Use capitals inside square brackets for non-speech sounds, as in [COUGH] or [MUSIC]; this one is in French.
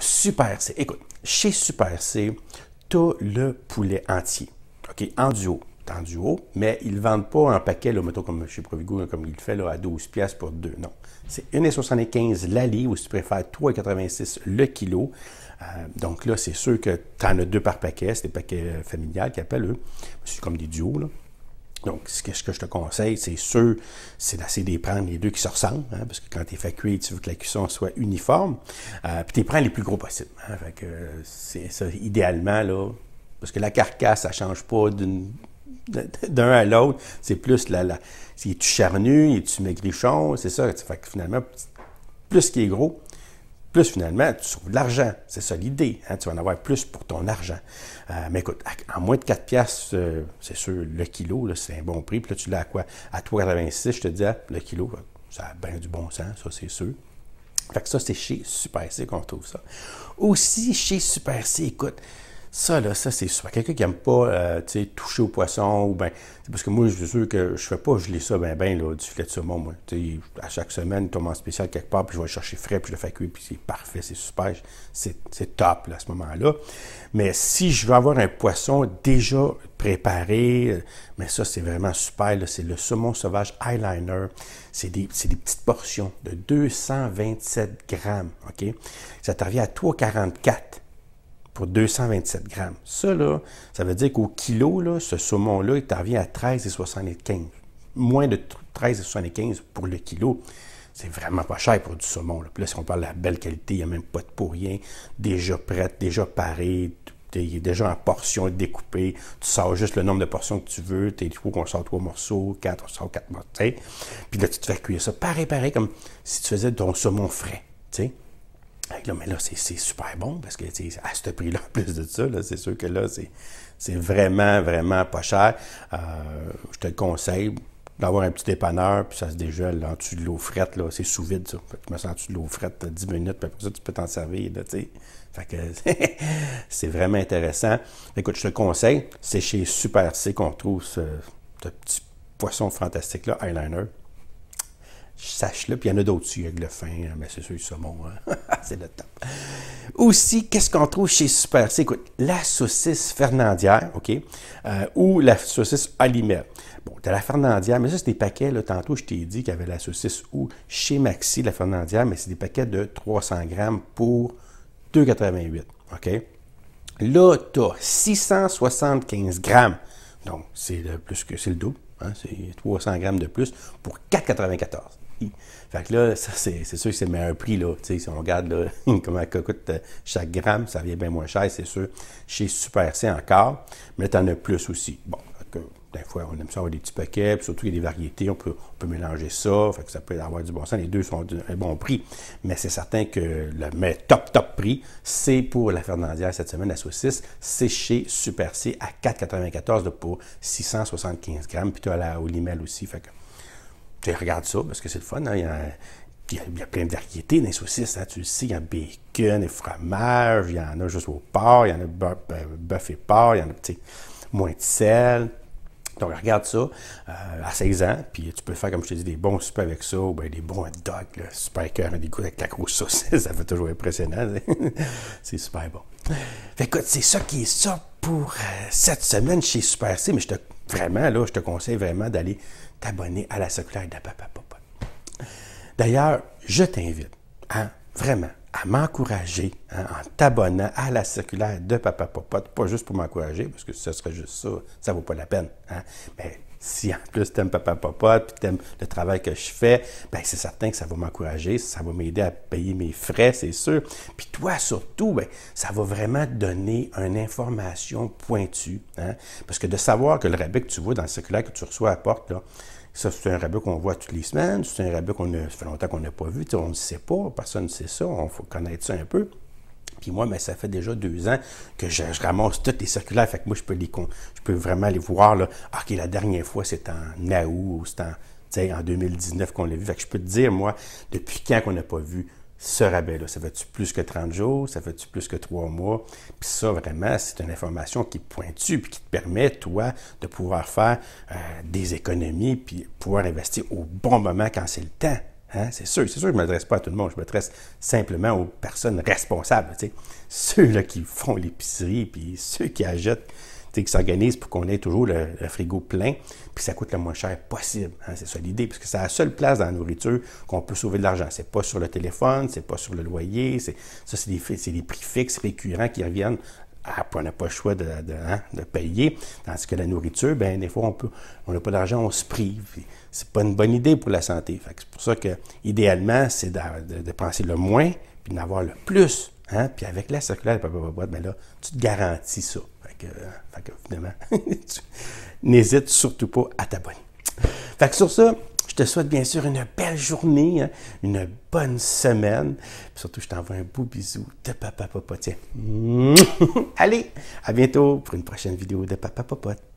Super C. Écoute, chez Super C, tu as le poulet entier, OK, en duo. En duo, mais ils ne vendent pas en paquet, comme chez Provigo, comme il le fait, à 12$ pour deux. Non. C'est 1,75$ l'allée, ou si tu préfères 3,86$ le kilo. Euh, donc là, c'est sûr que tu en as deux par paquet, c'est des paquets familiales qui appellent eux. C'est comme des duos. Donc, ce que, je te conseille, c'est sûr, c'est d'essayer de prendre les deux qui se ressemblent, hein, parce que quand tu es cuire, tu veux que la cuisson soit uniforme. Euh, puis tu prends les plus gros possibles. Hein. c'est ça, idéalement, là, parce que la carcasse, ça ne change pas d'un à l'autre, c'est plus la... si tu charnu, est tu maigrichon, c'est ça. Fait que finalement, plus qui est gros, plus finalement, tu sauves de l'argent. C'est ça l'idée. Hein. Tu vas en avoir plus pour ton argent. Euh, mais écoute, en moins de 4 piastres, euh, c'est sûr, le kilo, c'est un bon prix. Puis là, tu l'as à quoi? À 3,86, je te dis, ah, le kilo, ça a bien du bon sens, ça c'est sûr. Fait que ça, c'est chez Super C qu'on trouve ça. Aussi, chez Super C, écoute, ça, là, ça, c'est super. Quelqu'un qui n'aime pas, euh, tu sais, toucher au poisson, ou ben, parce que moi, je suis sûr que je fais pas geler ça, bien ben, là, du filet de saumon, moi. Tu à chaque semaine, il tombe en spécial quelque part, puis je vais chercher frais, puis je le fais cuire, puis c'est parfait, c'est super. C'est top, là, à ce moment-là. Mais si je veux avoir un poisson déjà préparé, mais ça, c'est vraiment super, là, c'est le saumon sauvage eyeliner. C'est des, petites portions de 227 grammes, OK? Ça t'arrive à 3,44 pour 227 grammes. Ça, là, ça veut dire qu'au kilo, là, ce saumon-là, il revient à 13,75. Moins de 13,75 pour le kilo. C'est vraiment pas cher pour du saumon. Là. Puis là, si on parle de la belle qualité, il n'y a même pas de pour Déjà prête, déjà paré, est déjà en portions découpées. Tu sors juste le nombre de portions que tu veux. Il faut qu'on sort trois morceaux, quatre, on sort quatre morceaux. Puis là, tu te fais cuire ça. Pareil, pareil, comme si tu faisais ton saumon frais mais là, c'est super bon parce que à ce prix-là, en plus de ça, c'est sûr que là, c'est vraiment, vraiment pas cher. Euh, je te conseille d'avoir un petit dépanneur, puis ça se dégèle en dessous de l'eau frette, là, c'est sous vide, ça. tu mets en dessous de l'eau frette 10 minutes, puis après ça, tu peux t'en servir, là, tu Fait que [LAUGHS] c'est vraiment intéressant. Écoute, je te conseille, c'est chez Super C qu'on trouve ce, ce petit poisson fantastique-là, eyeliner. Sache-le, puis il y en a d'autres aussi, avec le fin, hein, mais c'est sûr, le saumon, hein. [LAUGHS] c'est le top. Aussi, qu'est-ce qu'on trouve chez Super C'est Écoute, la saucisse fernandière, OK, euh, ou la saucisse à Bon, Bon, t'as la fernandière, mais ça, c'est des paquets, là, tantôt, je t'ai dit qu'il y avait la saucisse ou chez Maxi, la fernandière, mais c'est des paquets de 300 grammes pour 2,88, OK? Là, t'as 675 grammes, donc c'est le plus que c'est le double. Hein, c'est 300 grammes de plus pour 4,94. Fait que là, ça, c'est, sûr que c'est le meilleur prix, là. si on regarde [LAUGHS] comment ça coûte euh, chaque gramme, ça vient bien moins cher, c'est sûr. Chez Super C encore, mais tu en as plus aussi. Bon, des fois, on aime ça avoir des petits paquets, puis surtout il y a des variétés, on peut, peut mélanger ça, fait que ça peut avoir du bon sens. Les deux sont un bon prix, mais c'est certain que le mais top, top prix, c'est pour la Fernandière cette semaine, la saucisse, c'est chez Super C à 4,94 pour 675 grammes, puis tu as la au aussi, fait que Regarde ça parce que c'est le fun. Hein, il, y a, plein de variétés dans les saucisses. là hein, Tu sais, il y a bacon et fromage, il y en a juste au porc, il y en a euh, bœuf et porc, il y en a moins de sel. Donc, regarde ça euh, à 16 ans, puis tu peux faire, comme je te dis, des bons soupes avec ça, ou des bons hot dogs, super cœur, des goûts avec la grosse saucisse, [LAUGHS] ça fait toujours impressionnant. [LAUGHS] c'est super bon. Fait écoute, c'est ça qui est ça pour euh, cette semaine chez Super C. Mais je te, vraiment, là, je te conseille vraiment d'aller t'abonner à la circulaire de Papa Papa. D'ailleurs, je t'invite, hein, vraiment, à m'encourager hein, en t'abonnant à la circulaire de Papa Popote, pas juste pour m'encourager, parce que ce serait juste ça, ça vaut pas la peine. Hein, mais si en plus t'aimes Papa papa, puis t'aimes le travail que je fais, ben c'est certain que ça va m'encourager, ça va m'aider à payer mes frais, c'est sûr. Puis toi, surtout, ben, ça va vraiment donner une information pointue. Hein. Parce que de savoir que le rabais que tu vois dans le circulaire que tu reçois à la porte, ça, c'est un rabais qu'on voit toutes les semaines, c'est un rabais qu'on ça fait longtemps qu'on n'a pas vu, on ne sait pas, personne ne sait ça, on faut connaître ça un peu. Puis moi, mais ça fait déjà deux ans que je, ramasse toutes les circulaires. Fait que moi, je peux, les, je peux vraiment les voir. Là. Ah, OK, la dernière fois, c'est en août c'est en, 2019 qu'on l'a vu. Fait que je peux te dire, moi, depuis quand qu'on n'a pas vu ce rabais-là. Ça fait-tu plus que 30 jours? Ça fait-tu plus que trois mois? Puis ça, vraiment, c'est une information qui est pointue puis qui te permet, toi, de pouvoir faire euh, des économies puis pouvoir investir au bon moment quand c'est le temps. Hein? C'est sûr, c'est sûr je ne m'adresse pas à tout le monde, je m'adresse simplement aux personnes responsables. Ceux là, qui font l'épicerie, puis ceux qui achètent, qui s'organisent pour qu'on ait toujours le, frigo plein, puis ça coûte le moins cher possible. Hein, c'est ça l'idée, parce c'est la seule place dans la nourriture qu'on peut sauver de l'argent. C'est pas sur le téléphone, c'est pas sur le loyer, c'est, ça, c'est des prix fixes récurrents qui reviennent ah, on n'a pas le choix de, de, hein, de, payer. Tandis que la nourriture, ben des fois, on peut, on n'a pas d'argent, on se prive. C'est pas une bonne idée pour la santé. C'est pour ça que, idéalement, c'est de, de, penser le moins, puis d'avoir le plus. Hein? Puis avec la circulaire ben là, tu te garantis ça. Fait que, fait que finalement, [LAUGHS] n'hésite surtout pas à t'abonner. Fait que sur ça, te souhaite bien sûr une belle journée, hein, une bonne semaine. surtout, je t'envoie un beau bisou de Papa Popotier. [LAUGHS] Allez, à bientôt pour une prochaine vidéo de Papa Popote.